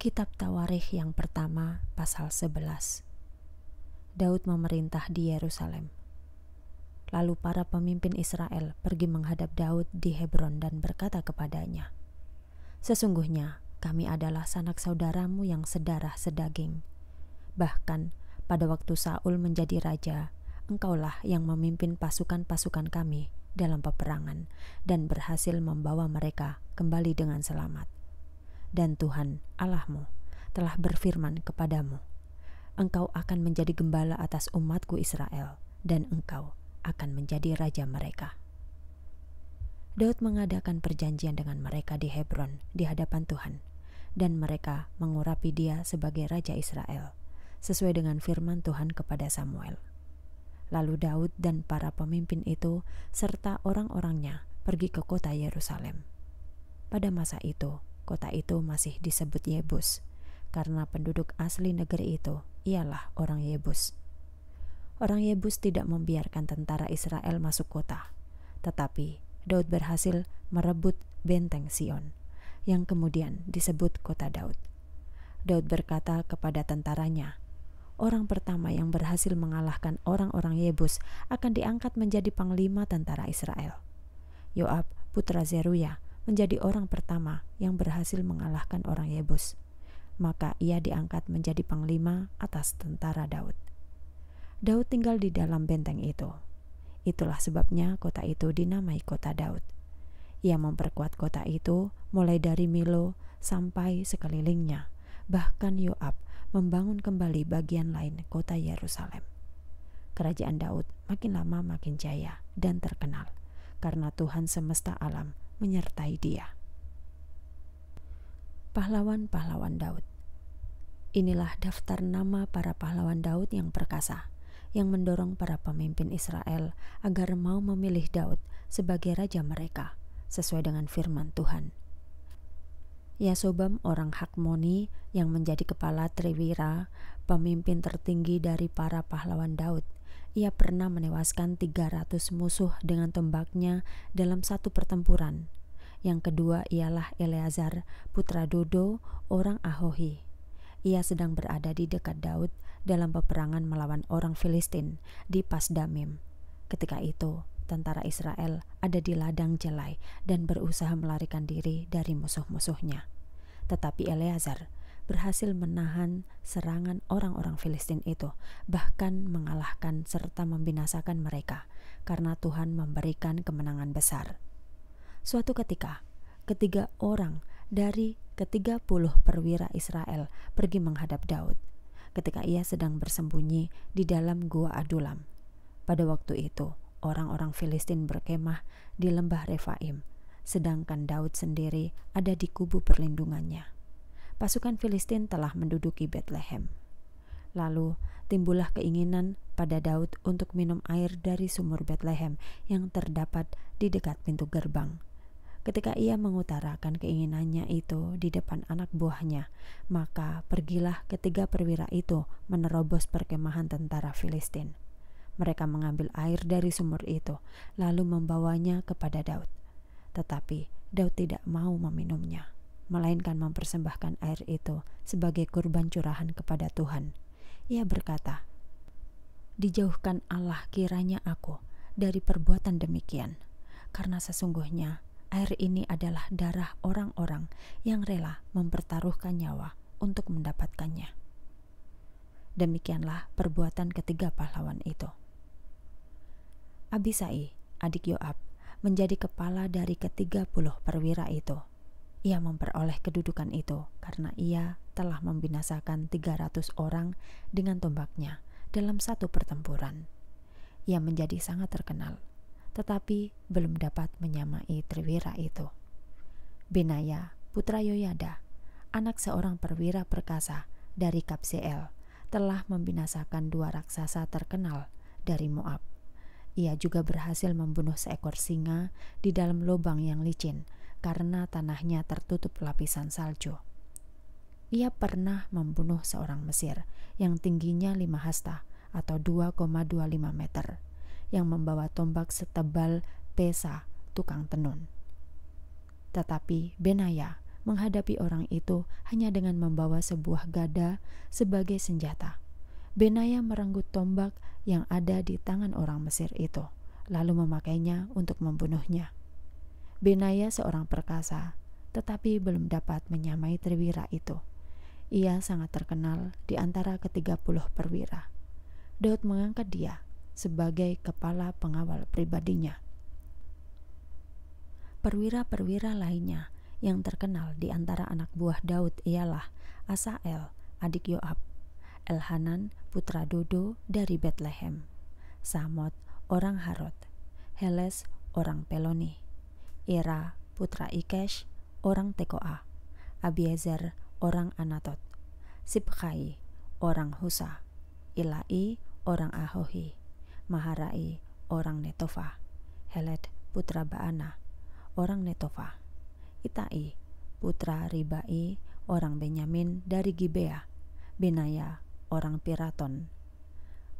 Kitab Tawarikh yang pertama, pasal 11. Daud memerintah di Yerusalem. Lalu para pemimpin Israel pergi menghadap Daud di Hebron dan berkata kepadanya, "Sesungguhnya kami adalah sanak saudaramu yang sedarah sedaging. Bahkan pada waktu Saul menjadi raja, engkaulah yang memimpin pasukan-pasukan kami dalam peperangan dan berhasil membawa mereka kembali dengan selamat." dan Tuhan Allahmu telah berfirman kepadamu, Engkau akan menjadi gembala atas umatku Israel, dan engkau akan menjadi raja mereka. Daud mengadakan perjanjian dengan mereka di Hebron di hadapan Tuhan, dan mereka mengurapi dia sebagai raja Israel, sesuai dengan firman Tuhan kepada Samuel. Lalu Daud dan para pemimpin itu serta orang-orangnya pergi ke kota Yerusalem. Pada masa itu, kota itu masih disebut Yebus, karena penduduk asli negeri itu ialah orang Yebus. Orang Yebus tidak membiarkan tentara Israel masuk kota, tetapi Daud berhasil merebut benteng Sion, yang kemudian disebut kota Daud. Daud berkata kepada tentaranya, orang pertama yang berhasil mengalahkan orang-orang Yebus akan diangkat menjadi panglima tentara Israel. Yoab, putra Zeruya, menjadi orang pertama yang berhasil mengalahkan orang Yebus. Maka ia diangkat menjadi panglima atas tentara Daud. Daud tinggal di dalam benteng itu. Itulah sebabnya kota itu dinamai Kota Daud. Ia memperkuat kota itu mulai dari Milo sampai sekelilingnya. Bahkan Yoab membangun kembali bagian lain kota Yerusalem. Kerajaan Daud makin lama makin jaya dan terkenal karena Tuhan semesta alam menyertai dia. Pahlawan-pahlawan Daud Inilah daftar nama para pahlawan Daud yang perkasa, yang mendorong para pemimpin Israel agar mau memilih Daud sebagai raja mereka, sesuai dengan firman Tuhan. Yasobam orang Hakmoni yang menjadi kepala Triwira, pemimpin tertinggi dari para pahlawan Daud. Ia pernah menewaskan 300 musuh dengan tembaknya dalam satu pertempuran. Yang kedua ialah Eleazar, putra Dodo, orang Ahohi. Ia sedang berada di dekat Daud dalam peperangan melawan orang Filistin di Pasdamim. Ketika itu, tentara Israel ada di ladang jelai dan berusaha melarikan diri dari musuh-musuhnya. Tetapi Eleazar berhasil menahan serangan orang-orang Filistin itu, bahkan mengalahkan serta membinasakan mereka karena Tuhan memberikan kemenangan besar. Suatu ketika, ketiga orang dari ketiga puluh perwira Israel pergi menghadap Daud ketika ia sedang bersembunyi di dalam gua Adulam. Pada waktu itu, orang-orang Filistin berkemah di lembah Refaim, sedangkan Daud sendiri ada di kubu perlindungannya. Pasukan Filistin telah menduduki Bethlehem. Lalu timbullah keinginan pada Daud untuk minum air dari sumur Bethlehem yang terdapat di dekat pintu gerbang. Ketika ia mengutarakan keinginannya itu di depan anak buahnya, maka pergilah ketiga perwira itu menerobos perkemahan tentara Filistin. Mereka mengambil air dari sumur itu, lalu membawanya kepada Daud. Tetapi Daud tidak mau meminumnya, melainkan mempersembahkan air itu sebagai kurban curahan kepada Tuhan. Ia berkata, "Dijauhkan Allah kiranya aku dari perbuatan demikian, karena sesungguhnya air ini adalah darah orang-orang yang rela mempertaruhkan nyawa untuk mendapatkannya." Demikianlah perbuatan ketiga pahlawan itu. Abisai, adik Yoab, menjadi kepala dari ketiga puluh perwira itu. Ia memperoleh kedudukan itu karena ia telah membinasakan 300 orang dengan tombaknya dalam satu pertempuran. Ia menjadi sangat terkenal, tetapi belum dapat menyamai perwira itu. Benaya, putra Yoyada, anak seorang perwira perkasa dari Kapsel, telah membinasakan dua raksasa terkenal dari Moab ia juga berhasil membunuh seekor singa di dalam lubang yang licin karena tanahnya tertutup lapisan salju. Ia pernah membunuh seorang Mesir yang tingginya lima hasta atau 2,25 meter yang membawa tombak setebal pesa tukang tenun. Tetapi Benaya menghadapi orang itu hanya dengan membawa sebuah gada sebagai senjata. Benaya merenggut tombak yang ada di tangan orang Mesir itu, lalu memakainya untuk membunuhnya. Benaya seorang perkasa, tetapi belum dapat menyamai perwira itu. Ia sangat terkenal di antara ketiga puluh perwira. Daud mengangkat dia sebagai kepala pengawal pribadinya. Perwira-perwira lainnya yang terkenal di antara anak buah Daud ialah Asael, adik Yoab, Elhanan putra Dodo dari Bethlehem, Samot orang Harod. Heles orang Peloni, Era putra Ikesh orang Tekoa, Abiezer orang Anatot, Sibkai orang Husa, Ilai orang Ahohi, Maharai orang Netofa, Helet putra Baana orang Netofa, Itai putra Ribai orang Benyamin dari Gibea, Benaya orang Piraton.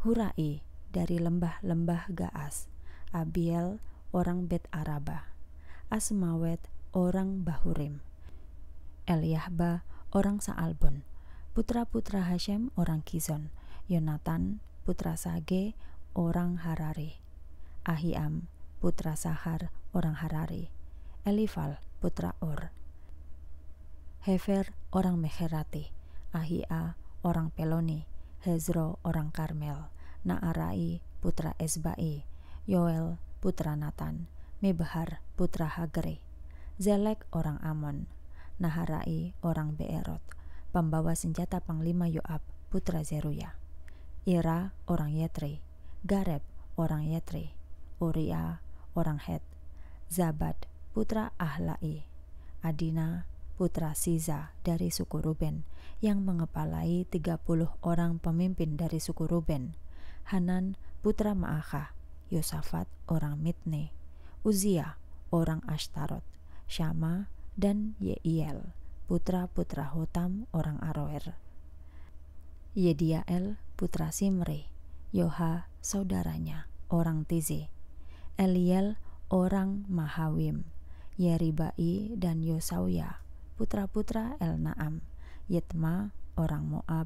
Hurai dari lembah-lembah Gaas, Abiel orang Bet Araba, Asmawet orang Bahurim, Eliahba orang Saalbon, putra-putra Hashem orang Kizon, Yonatan putra Sage orang Harari, Ahiam putra Sahar orang Harari, Elifal putra Or, Hefer orang Meherati, Ahia orang Peloni, Hezro orang Karmel, Naarai putra Esbai, Yoel putra Nathan, Mebahar putra Hagre, Zelek orang Amon, Naharai orang Beerot, pembawa senjata panglima Yoab putra Zeruya, Ira orang Yetri, Gareb orang Yetri, Uria orang Het, Zabad putra Ahlai, Adina putra Siza dari suku Ruben, yang mengepalai 30 orang pemimpin dari suku Ruben, Hanan putra Ma'akah, Yosafat orang Mitne, Uzia orang Ashtarot, Syama dan Yeiel, putra-putra Hotam orang Aroer. Yediael putra Simri, Yoha saudaranya orang Tize, Eliel orang Mahawim, Yeribai dan Yosauya putra-putra El Naam, Yetma orang Moab,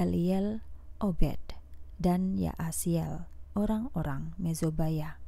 Eliel Obed, dan Yaasiel orang-orang Mezobayah.